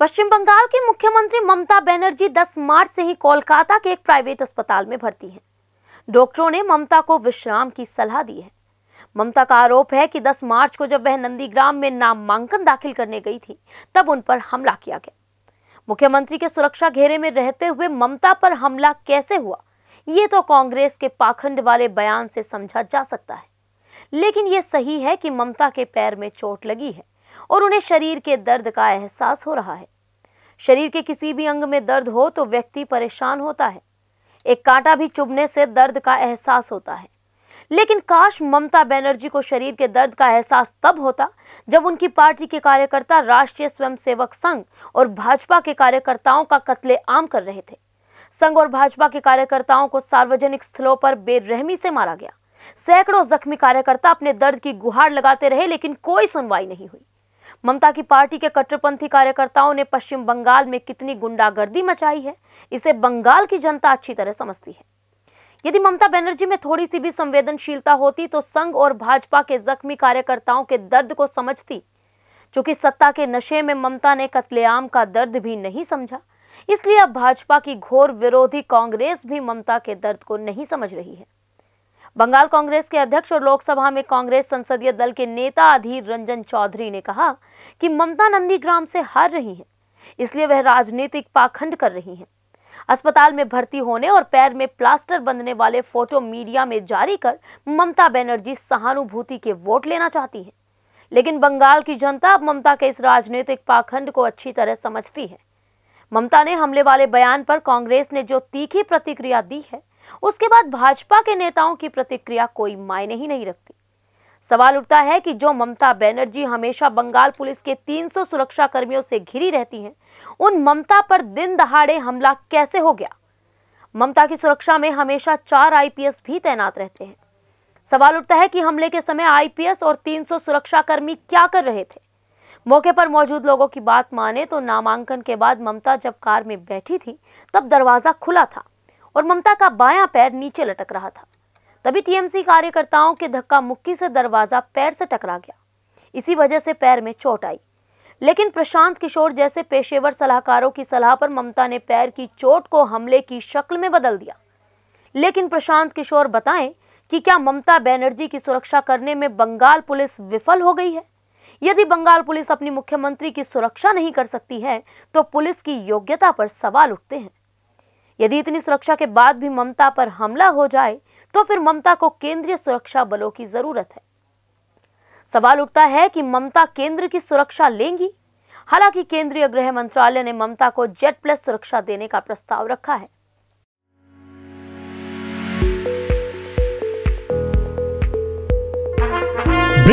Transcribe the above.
पश्चिम बंगाल की मुख्यमंत्री ममता बनर्जी 10 मार्च से ही कोलकाता के एक प्राइवेट अस्पताल में भर्ती हैं। डॉक्टरों ने ममता को विश्राम की सलाह दी है ममता का आरोप है कि 10 मार्च को जब वह नंदीग्राम में नामांकन दाखिल करने गई थी तब उन पर हमला किया गया मुख्यमंत्री के सुरक्षा घेरे में रहते हुए ममता पर हमला कैसे हुआ ये तो कांग्रेस के पाखंड वाले बयान से समझा जा सकता है लेकिन ये सही है कि ममता के पैर में चोट लगी है और उन्हें शरीर के दर्द का एहसास हो रहा है शरीर के किसी भी अंग में दर्द हो तो व्यक्ति परेशान होता है एक कांटा भी चुभने से दर्द का एहसास होता है लेकिन काश ममता बनर्जी को शरीर के दर्द का एहसास तब होता जब उनकी पार्टी के कार्यकर्ता राष्ट्रीय स्वयंसेवक संघ और भाजपा के कार्यकर्ताओं का कत्ले आम कर रहे थे संघ और भाजपा के कार्यकर्ताओं को सार्वजनिक स्थलों पर बेरहमी से मारा गया सैकड़ों जख्मी कार्यकर्ता अपने दर्द की गुहार लगाते रहे लेकिन कोई सुनवाई नहीं हुई ममता की पार्टी के कट्टरपंथी कार्यकर्ताओं ने पश्चिम बंगाल में कितनी गुंडागर्दी मचाई है इसे बंगाल की जनता अच्छी तरह समझती है यदि ममता बनर्जी में थोड़ी सी भी संवेदनशीलता होती तो संघ और भाजपा के जख्मी कार्यकर्ताओं के दर्द को समझती चूंकि सत्ता के नशे में ममता ने कतलेआम का दर्द भी नहीं समझा इसलिए अब भाजपा की घोर विरोधी कांग्रेस भी ममता के दर्द को नहीं समझ रही है बंगाल कांग्रेस के अध्यक्ष और लोकसभा में कांग्रेस संसदीय दल के नेता अधीर रंजन चौधरी ने कहा कि ममता नंदी ग्राम से हार रही हैं इसलिए वह राजनीतिक पाखंड कर रही हैं अस्पताल में भर्ती होने और पैर में प्लास्टर बंधने वाले फोटो मीडिया में जारी कर ममता बनर्जी सहानुभूति के वोट लेना चाहती हैं लेकिन बंगाल की जनता अब ममता के इस राजनीतिक पाखंड को अच्छी तरह समझती है ममता ने हमले वाले बयान पर कांग्रेस ने जो तीखी प्रतिक्रिया दी है उसके बाद भाजपा के नेताओं की प्रतिक्रिया कोई मायने ही नहीं रखती सवाल उठता है कि जो ममता बैनर्जी हमेशा बंगाल पुलिस के 300 सुरक्षा कर्मियों से घिरी रहती हैं उन ममता पर दिन दहाड़े हमला कैसे हो गया ममता की सुरक्षा में हमेशा चार आईपीएस भी तैनात रहते हैं सवाल उठता है कि हमले के समय आईपीएस और 300 कर्मी क्या कर रहे थे मौके पर मौजूद लोगों की बात माने तो नामांकन के बाद ममता जब कार में बैठी थी तब दरवाजा खुला था और ममता का बायां पैर नीचे लटक रहा था तभी टीएमसी कार्यकर्ताओं के धक्का मुक्की से दरवाजा पैर से टकरा गया इसी वजह से पैर में चोट आई लेकिन प्रशांत किशोर जैसे पेशेवर सलाहकारों की सलाह पर ममता ने पैर की चोट को हमले की शक्ल में बदल दिया लेकिन प्रशांत किशोर बताएं कि क्या ममता बैनर्जी की सुरक्षा करने में बंगाल पुलिस विफल हो गई है यदि बंगाल पुलिस अपनी मुख्यमंत्री की सुरक्षा नहीं कर सकती है तो पुलिस की योग्यता पर सवाल उठते हैं यदि इतनी सुरक्षा के बाद भी ममता पर हमला हो जाए तो फिर ममता को केंद्रीय सुरक्षा बलों की जरूरत है सवाल उठता है कि ममता केंद्र की सुरक्षा लेंगी हालांकि केंद्रीय गृह मंत्रालय ने ममता को जेट प्लस सुरक्षा देने का प्रस्ताव रखा है